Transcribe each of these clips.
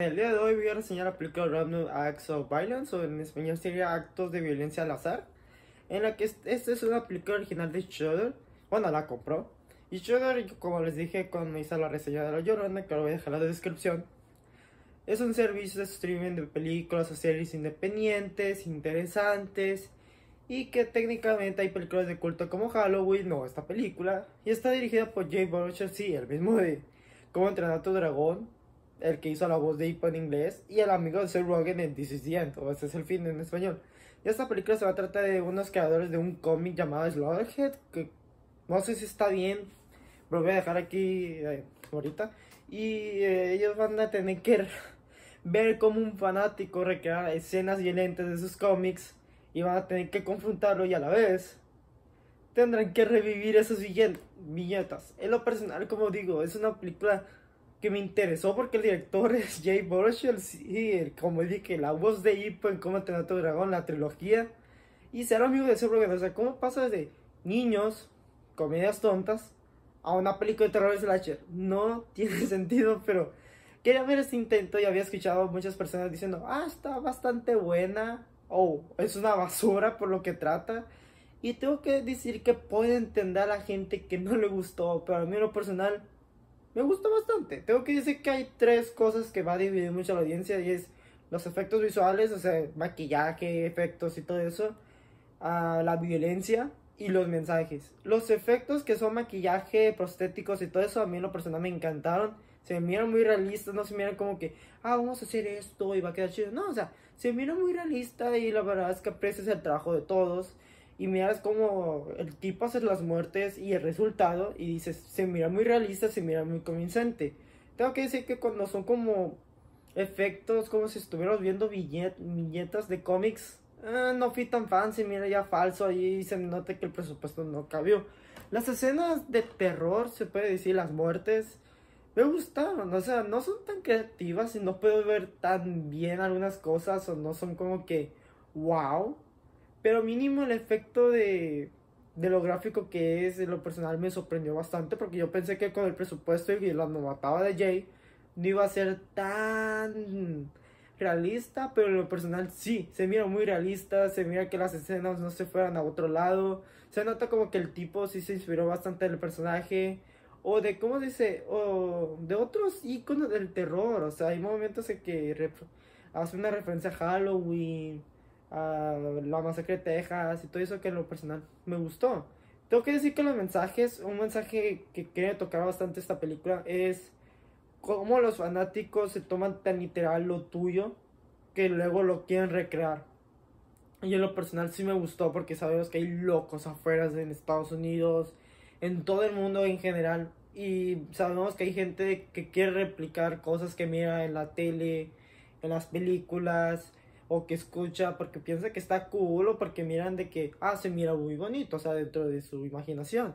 El día de hoy voy a reseñar la película Random Acts of Violence, o en español sería Actos de Violencia al Azar, en la que esta es una película original de Shudder, bueno, la compró, y Shudder, como les dije cuando hice la reseña de La Llorona, que lo voy a dejar en la descripción, es un servicio de streaming de películas o series independientes, interesantes, y que técnicamente hay películas de culto como Halloween no esta película, y está dirigida por Jay Borchers, sí, el mismo de como entrenar dragón, el que hizo la voz de Hippo en inglés, y el amigo de Sir Rogan en This o ese es el fin en español. Y esta película se va a tratar de unos creadores de un cómic llamado Slaughterhead, que no sé si está bien, pero voy a dejar aquí eh, ahorita. Y eh, ellos van a tener que ver como un fanático recrear escenas violentas de sus cómics y van a tener que confrontarlo y a la vez tendrán que revivir esas viñetas. En lo personal, como digo, es una película que me interesó porque el director es Jay Borchel y como dije, la voz de Hippo en Cómo entrenar tu dragón, la trilogía, y ser amigo de ese programa, o sea, cómo pasa desde niños, comedias tontas, a una película de terror slasher, no tiene sentido, pero quería ver ese intento y había escuchado muchas personas diciendo, ah, está bastante buena, o oh, es una basura por lo que trata, y tengo que decir que puedo entender a la gente que no le gustó, pero a mí lo personal me gusta bastante. Tengo que decir que hay tres cosas que va a dividir mucho la audiencia y es los efectos visuales, o sea, maquillaje, efectos y todo eso, a ah, la violencia y los mensajes. Los efectos que son maquillaje, prostéticos y todo eso, a mí en lo personal me encantaron. Se miran muy realistas, no se miran como que, ah, vamos a hacer esto y va a quedar chido. No, o sea, se miran muy realistas y la verdad es que aprecias el trabajo de todos y miras como el tipo hace las muertes y el resultado y dices, se mira muy realista, se mira muy convincente. Tengo que decir que cuando son como efectos, como si estuvieras viendo viñetas de cómics, eh, no fui tan fan, se mira ya falso ahí se nota que el presupuesto no cabió. Las escenas de terror, se puede decir, las muertes, me gustaron, o sea, no son tan creativas y no puedo ver tan bien algunas cosas o no son como que wow pero mínimo el efecto de, lo gráfico que es, de lo personal, me sorprendió bastante. Porque yo pensé que con el presupuesto y la mataba de Jay, no iba a ser tan realista, pero en lo personal sí, se mira muy realista, se mira que las escenas no se fueran a otro lado, se nota como que el tipo sí se inspiró bastante del personaje, o de, ¿cómo dice? O de otros iconos del terror, o sea, hay momentos en que hace una referencia a Halloween, la masacre de Texas y todo eso que en lo personal me gustó. Tengo que decir que los mensajes, un mensaje que quiere tocar bastante esta película es cómo los fanáticos se toman tan literal lo tuyo que luego lo quieren recrear. Y en lo personal sí me gustó porque sabemos que hay locos afuera en Estados Unidos, en todo el mundo en general. Y sabemos que hay gente que quiere replicar cosas que mira en la tele, en las películas, o que escucha porque piensa que está cool o porque miran de que, ah, se mira muy bonito, o sea, dentro de su imaginación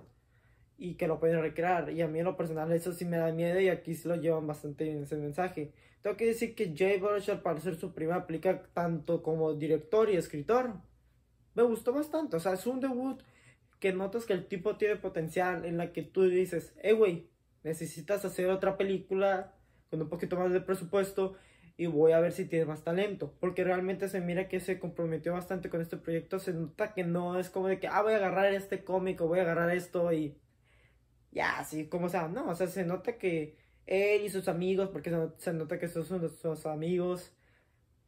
y que lo pueden recrear. Y a mí en lo personal eso sí me da miedo y aquí se lo llevan bastante bien ese mensaje. Tengo que decir que Jay Baruch para ser su prima aplica tanto como director y escritor. Me gustó bastante, o sea, es un debut que notas que el tipo tiene potencial en la que tú dices, hey eh, güey, necesitas hacer otra película con un poquito más de presupuesto y voy a ver si tiene más talento. Porque realmente se mira que se comprometió bastante con este proyecto. Se nota que no es como de que, ah, voy a agarrar este cómico, voy a agarrar esto y ya, así como sea. No, o sea, se nota que él y sus amigos, porque se nota que son sus amigos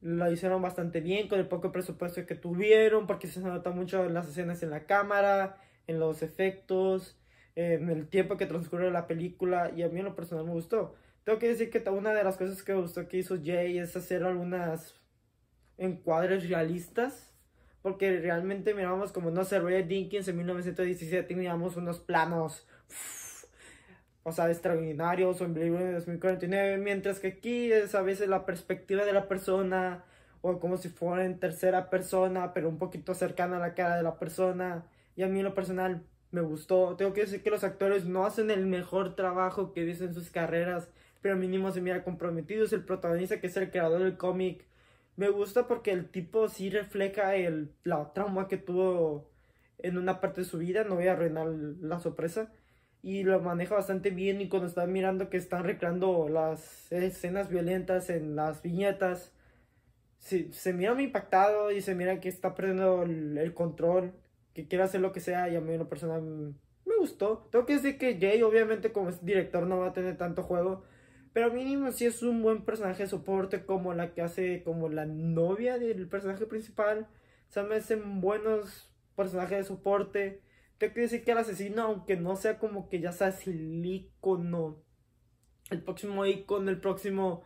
lo hicieron bastante bien con el poco presupuesto que tuvieron, porque se nota mucho en las escenas en la cámara, en los efectos, en el tiempo que transcurrió la película. Y a mí en lo personal me gustó. Tengo que decir que una de las cosas que me gustó que hizo Jay es hacer algunas encuadres realistas. Porque realmente miramos como, no se Roger Dinkins en 1917 teníamos unos planos, o sea, extraordinarios o en 2049. Mientras que aquí es a veces la perspectiva de la persona o como si fuera en tercera persona, pero un poquito cercana a la cara de la persona. Y a mí lo personal me gustó. Tengo que decir que los actores no hacen el mejor trabajo que dicen sus carreras, pero mínimo se mira comprometido. Es el protagonista que es el creador del cómic. Me gusta porque el tipo sí refleja el, la trauma que tuvo en una parte de su vida. No voy a arruinar la sorpresa. Y lo maneja bastante bien. Y cuando están mirando que están recreando las escenas violentas en las viñetas, se, se mira muy impactado y se mira que está perdiendo el, control. Que quiere hacer lo que sea. Y a mí, una persona me gustó. Tengo que decir que Jay, obviamente, como director, no va a tener tanto juego pero mínimo si es un buen personaje de soporte como la que hace como la novia del personaje principal. se me buenos personajes de soporte. Tengo que decir que el asesino, aunque no sea como que ya sea el icono, el próximo icono, el próximo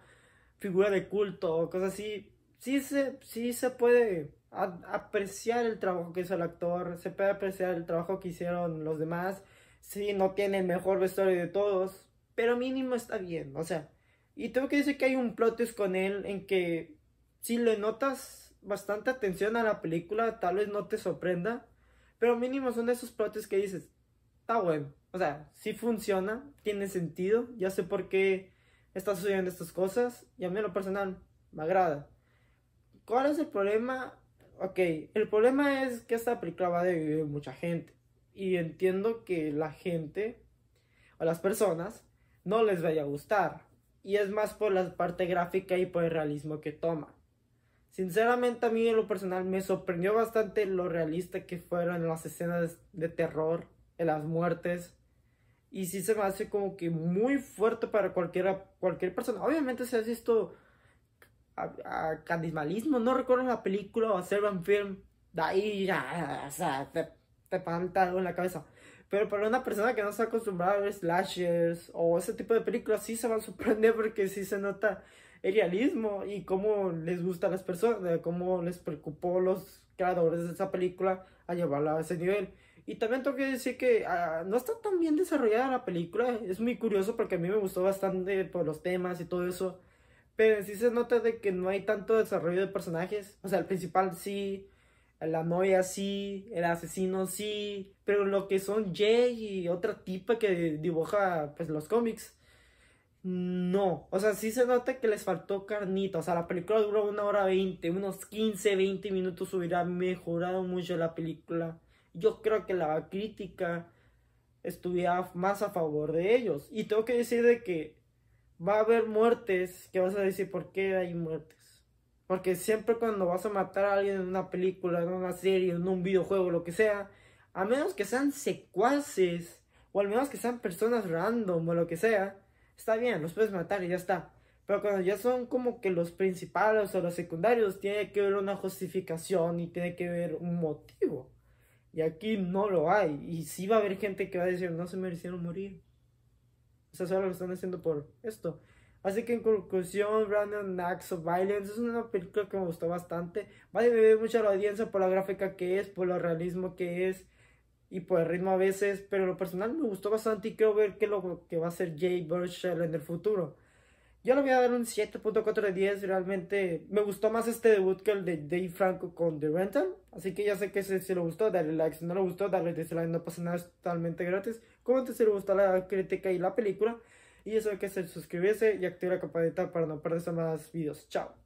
figura de culto o cosas así, sí se, sí se puede apreciar el trabajo que hizo el actor, se puede apreciar el trabajo que hicieron los demás. si no tiene el mejor vestuario de todos, pero mínimo está bien, o sea, y tengo que decir que hay un plot con él en que si le notas bastante atención a la película, tal vez no te sorprenda, pero mínimo son de esos plot que dices, está bueno, o sea, sí funciona, tiene sentido, ya sé por qué está sucediendo estas cosas, y a mí en lo personal me agrada. ¿Cuál es el problema? Ok, el problema es que esta película va a mucha gente. Y entiendo que la gente, o las personas, no les vaya a gustar, y es más por la parte gráfica y por el realismo que toma. Sinceramente a mí en lo personal me sorprendió bastante lo realista que fueron las escenas de terror, en las muertes, y sí se me hace como que muy fuerte para cualquiera, cualquier persona. Obviamente se hace esto a, a no recuerdo la película o a Film, de ahí o te, te algo en la cabeza. Pero para una persona que no está acostumbrada a ver slashers o ese tipo de películas, sí se van a sorprender porque sí se nota el realismo y cómo les gusta a las personas, cómo les preocupó los creadores de esa película a llevarla a ese nivel. Y también tengo que decir que ah, no está tan bien desarrollada la película. Es muy curioso porque a mí me gustó bastante por pues, los temas y todo eso. Pero sí se nota de que no hay tanto desarrollo de personajes. O sea, el principal sí la novia sí, el asesino sí, pero lo que son Jay y otra tipa que dibuja pues los cómics, no, o sea, sí se nota que les faltó carnita, o sea, la película duró una hora veinte, unos quince, veinte minutos hubiera mejorado mucho la película. Yo creo que la crítica estuviera más a favor de ellos. Y tengo que decir de que va a haber muertes, que vas a decir por qué hay muertes porque siempre cuando vas a matar a alguien en una película, en una serie, en un videojuego, lo que sea, a menos que sean secuaces, o al menos que sean personas random o lo que sea, está bien, los puedes matar y ya está. Pero cuando ya son como que los principales o los secundarios, tiene que haber una justificación y tiene que haber un motivo. Y aquí no lo hay. Y sí va a haber gente que va a decir, no se merecieron morir. O sea, solo lo están haciendo por esto. Así que en conclusión, Brandon Acts of Violence es una película que me gustó bastante. Vale, me ve mucho la audiencia por la gráfica que es, por el realismo que es y por el ritmo a veces. Pero lo personal me gustó bastante y quiero ver qué es lo que va a hacer Jay Burchell en el futuro. Yo le voy a dar un 7.4 de 10. Realmente me gustó más este debut que el de Dave Franco con The Rental. Así que ya sé que si, si le gustó, dale like. Si no le gustó, dale dislike. No pasa nada, es totalmente gratis. Comenta si le gustó la crítica y la película y eso es que se suscribiese y active la campanita para no perderse más videos. Chao.